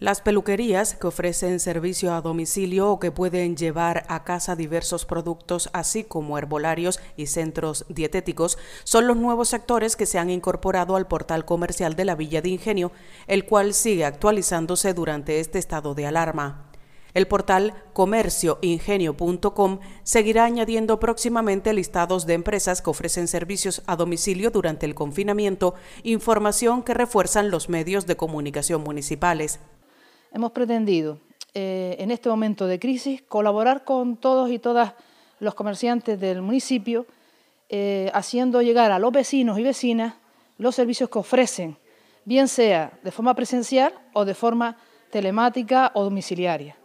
Las peluquerías que ofrecen servicio a domicilio o que pueden llevar a casa diversos productos, así como herbolarios y centros dietéticos, son los nuevos sectores que se han incorporado al portal comercial de la Villa de Ingenio, el cual sigue actualizándose durante este estado de alarma. El portal comercioingenio.com seguirá añadiendo próximamente listados de empresas que ofrecen servicios a domicilio durante el confinamiento, información que refuerzan los medios de comunicación municipales hemos pretendido, eh, en este momento de crisis, colaborar con todos y todas los comerciantes del municipio, eh, haciendo llegar a los vecinos y vecinas los servicios que ofrecen, bien sea de forma presencial o de forma telemática o domiciliaria.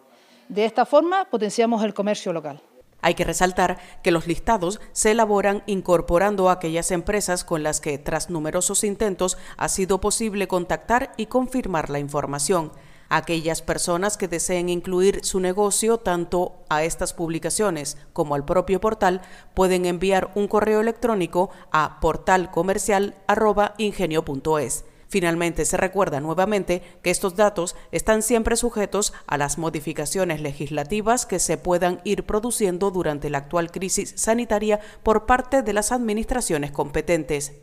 De esta forma potenciamos el comercio local. Hay que resaltar que los listados se elaboran incorporando a aquellas empresas con las que tras numerosos intentos ha sido posible contactar y confirmar la información. Aquellas personas que deseen incluir su negocio tanto a estas publicaciones como al propio portal pueden enviar un correo electrónico a portalcomercial.ingenio.es. Finalmente, se recuerda nuevamente que estos datos están siempre sujetos a las modificaciones legislativas que se puedan ir produciendo durante la actual crisis sanitaria por parte de las administraciones competentes.